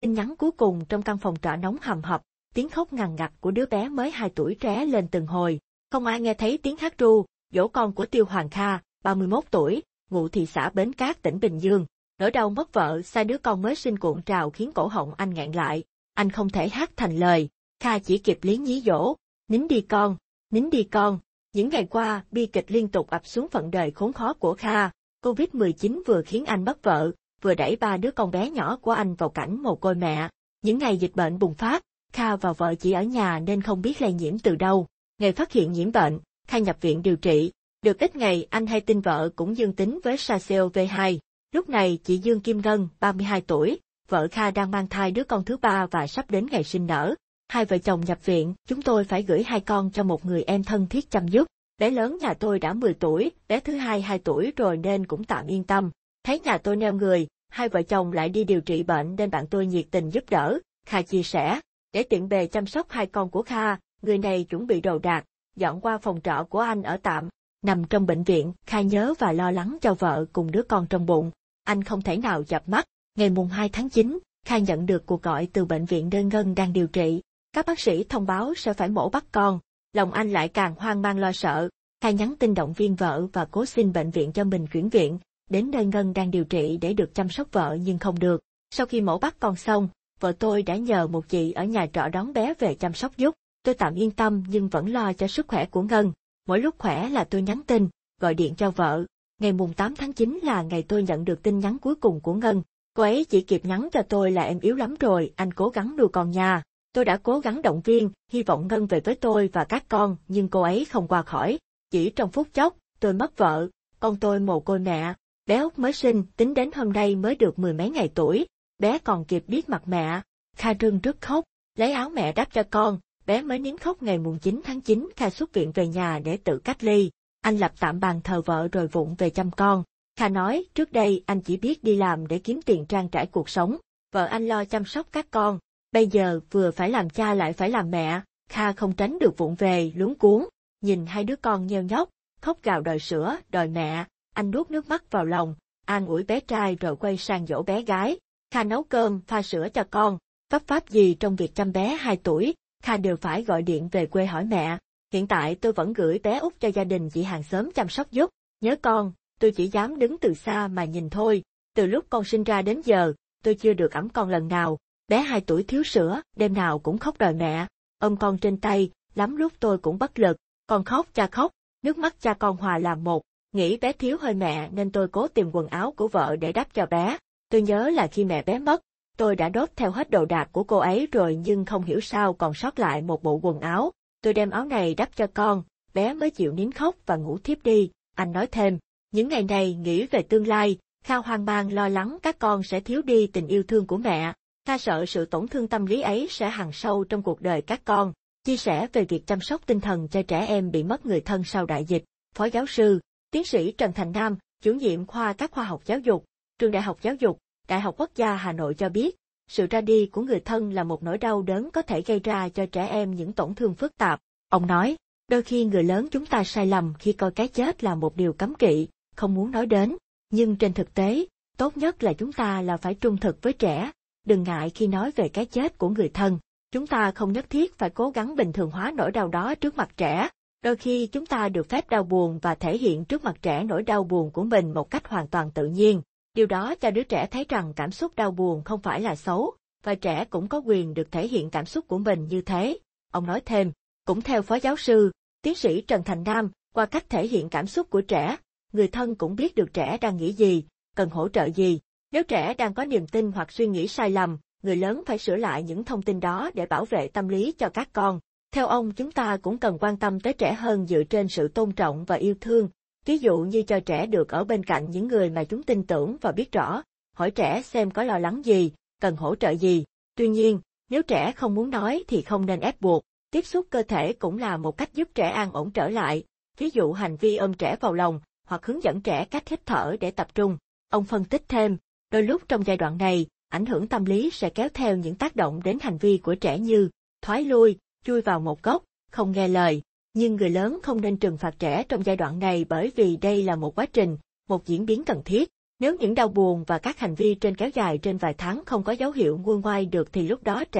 tin nhắn cuối cùng trong căn phòng trọ nóng hầm hập, tiếng khóc ngằn ngặt của đứa bé mới 2 tuổi tré lên từng hồi. Không ai nghe thấy tiếng hát ru, dỗ con của Tiêu Hoàng Kha, 31 tuổi, ngụ thị xã Bến Cát, tỉnh Bình Dương. Nỗi đau mất vợ, sai đứa con mới sinh cuộn trào khiến cổ họng anh ngạn lại. Anh không thể hát thành lời. Kha chỉ kịp lý nhí dỗ. Nín đi con, nín đi con. Những ngày qua, bi kịch liên tục ập xuống phận đời khốn khó của Kha. Covid-19 vừa khiến anh mất vợ, vừa đẩy ba đứa con bé nhỏ của anh vào cảnh mồ côi mẹ. Những ngày dịch bệnh bùng phát, Kha và vợ chỉ ở nhà nên không biết lây nhiễm từ đâu. Ngày phát hiện nhiễm bệnh, Kha nhập viện điều trị. Được ít ngày anh hay tin vợ cũng dương tính với SARS-CoV-2. Lúc này chị Dương Kim Ngân, 32 tuổi, vợ Kha đang mang thai đứa con thứ ba và sắp đến ngày sinh nở. Hai vợ chồng nhập viện, chúng tôi phải gửi hai con cho một người em thân thiết chăm giúp. Bé lớn nhà tôi đã 10 tuổi, bé thứ hai 2 tuổi rồi nên cũng tạm yên tâm. Thấy nhà tôi neo người, hai vợ chồng lại đi điều trị bệnh nên bạn tôi nhiệt tình giúp đỡ, Kha chia sẻ. Để tiện bề chăm sóc hai con của Kha, người này chuẩn bị đồ đạc, dọn qua phòng trọ của anh ở tạm. Nằm trong bệnh viện, Kha nhớ và lo lắng cho vợ cùng đứa con trong bụng. Anh không thể nào dập mắt. Ngày mùng 2 tháng 9, Kha nhận được cuộc gọi từ bệnh viện đơn ngân đang điều trị. Các bác sĩ thông báo sẽ phải mổ bắt con. Lòng anh lại càng hoang mang lo sợ. Kha nhắn tin động viên vợ và cố xin bệnh viện cho mình chuyển viện đến nơi Ngân đang điều trị để được chăm sóc vợ nhưng không được. Sau khi mổ bắt con xong, vợ tôi đã nhờ một chị ở nhà trọ đón bé về chăm sóc giúp. Tôi tạm yên tâm nhưng vẫn lo cho sức khỏe của Ngân. Mỗi lúc khỏe là tôi nhắn tin, gọi điện cho vợ. Ngày mùng 8 tháng 9 là ngày tôi nhận được tin nhắn cuối cùng của Ngân. Cô ấy chỉ kịp nhắn cho tôi là em yếu lắm rồi, anh cố gắng nuôi con nhà. Tôi đã cố gắng động viên, hy vọng Ngân về với tôi và các con, nhưng cô ấy không qua khỏi. Chỉ trong phút chốc, tôi mất vợ, con tôi mồ côi mẹ, Bé út mới sinh, tính đến hôm nay mới được mười mấy ngày tuổi, bé còn kịp biết mặt mẹ. Kha rưng rất khóc, lấy áo mẹ đắp cho con, bé mới nín khóc ngày mùng 9 tháng 9 Kha xuất viện về nhà để tự cách ly. Anh lập tạm bàn thờ vợ rồi vụng về chăm con. Kha nói, trước đây anh chỉ biết đi làm để kiếm tiền trang trải cuộc sống, vợ anh lo chăm sóc các con. Bây giờ vừa phải làm cha lại phải làm mẹ, Kha không tránh được vụng về, luống cuốn, nhìn hai đứa con nheo nhóc, khóc gào đòi sữa, đòi mẹ, anh nuốt nước mắt vào lòng, an ủi bé trai rồi quay sang dỗ bé gái. Kha nấu cơm, pha sữa cho con. Pháp pháp gì trong việc chăm bé 2 tuổi, Kha đều phải gọi điện về quê hỏi mẹ. Hiện tại tôi vẫn gửi bé út cho gia đình chị hàng xóm chăm sóc giúp. Nhớ con, tôi chỉ dám đứng từ xa mà nhìn thôi. Từ lúc con sinh ra đến giờ, tôi chưa được ẵm con lần nào. Bé 2 tuổi thiếu sữa, đêm nào cũng khóc đòi mẹ. Ôm con trên tay, lắm lúc tôi cũng bất lực. Con khóc cha khóc, nước mắt cha con hòa làm một. Nghĩ bé thiếu hơi mẹ nên tôi cố tìm quần áo của vợ để đắp cho bé. Tôi nhớ là khi mẹ bé mất, tôi đã đốt theo hết đồ đạc của cô ấy rồi nhưng không hiểu sao còn sót lại một bộ quần áo. Tôi đem áo này đắp cho con, bé mới chịu nín khóc và ngủ thiếp đi. Anh nói thêm, những ngày này nghĩ về tương lai, Kha hoang mang lo lắng các con sẽ thiếu đi tình yêu thương của mẹ. Kha sợ sự tổn thương tâm lý ấy sẽ hằn sâu trong cuộc đời các con. Chia sẻ về việc chăm sóc tinh thần cho trẻ em bị mất người thân sau đại dịch, Phó giáo sư Tiến sĩ Trần Thành Nam, chủ nhiệm khoa các khoa học giáo dục, Trường Đại học Giáo dục, Đại học Quốc gia Hà Nội cho biết, sự ra đi của người thân là một nỗi đau đớn có thể gây ra cho trẻ em những tổn thương phức tạp. Ông nói, đôi khi người lớn chúng ta sai lầm khi coi cái chết là một điều cấm kỵ, không muốn nói đến. Nhưng trên thực tế, tốt nhất là chúng ta là phải trung thực với trẻ, đừng ngại khi nói về cái chết của người thân. Chúng ta không nhất thiết phải cố gắng bình thường hóa nỗi đau đó trước mặt trẻ, Đôi khi chúng ta được phép đau buồn và thể hiện trước mặt trẻ nỗi đau buồn của mình một cách hoàn toàn tự nhiên. Điều đó cho đứa trẻ thấy rằng cảm xúc đau buồn không phải là xấu, và trẻ cũng có quyền được thể hiện cảm xúc của mình như thế. Ông nói thêm, cũng theo phó giáo sư, tiến sĩ Trần Thành Nam, qua cách thể hiện cảm xúc của trẻ, người thân cũng biết được trẻ đang nghĩ gì, cần hỗ trợ gì. Nếu trẻ đang có niềm tin hoặc suy nghĩ sai lầm, người lớn phải sửa lại những thông tin đó để bảo vệ tâm lý cho các con. Theo ông chúng ta cũng cần quan tâm tới trẻ hơn dựa trên sự tôn trọng và yêu thương, ví dụ như cho trẻ được ở bên cạnh những người mà chúng tin tưởng và biết rõ, hỏi trẻ xem có lo lắng gì, cần hỗ trợ gì. Tuy nhiên, nếu trẻ không muốn nói thì không nên ép buộc, tiếp xúc cơ thể cũng là một cách giúp trẻ an ổn trở lại, ví dụ hành vi ôm trẻ vào lòng hoặc hướng dẫn trẻ cách hít thở để tập trung. Ông phân tích thêm, đôi lúc trong giai đoạn này, ảnh hưởng tâm lý sẽ kéo theo những tác động đến hành vi của trẻ như thoái lui, chui vào một góc, không nghe lời. Nhưng người lớn không nên trừng phạt trẻ trong giai đoạn này bởi vì đây là một quá trình, một diễn biến cần thiết. Nếu những đau buồn và các hành vi trên kéo dài trên vài tháng không có dấu hiệu nguôi ngoai được thì lúc đó trẻ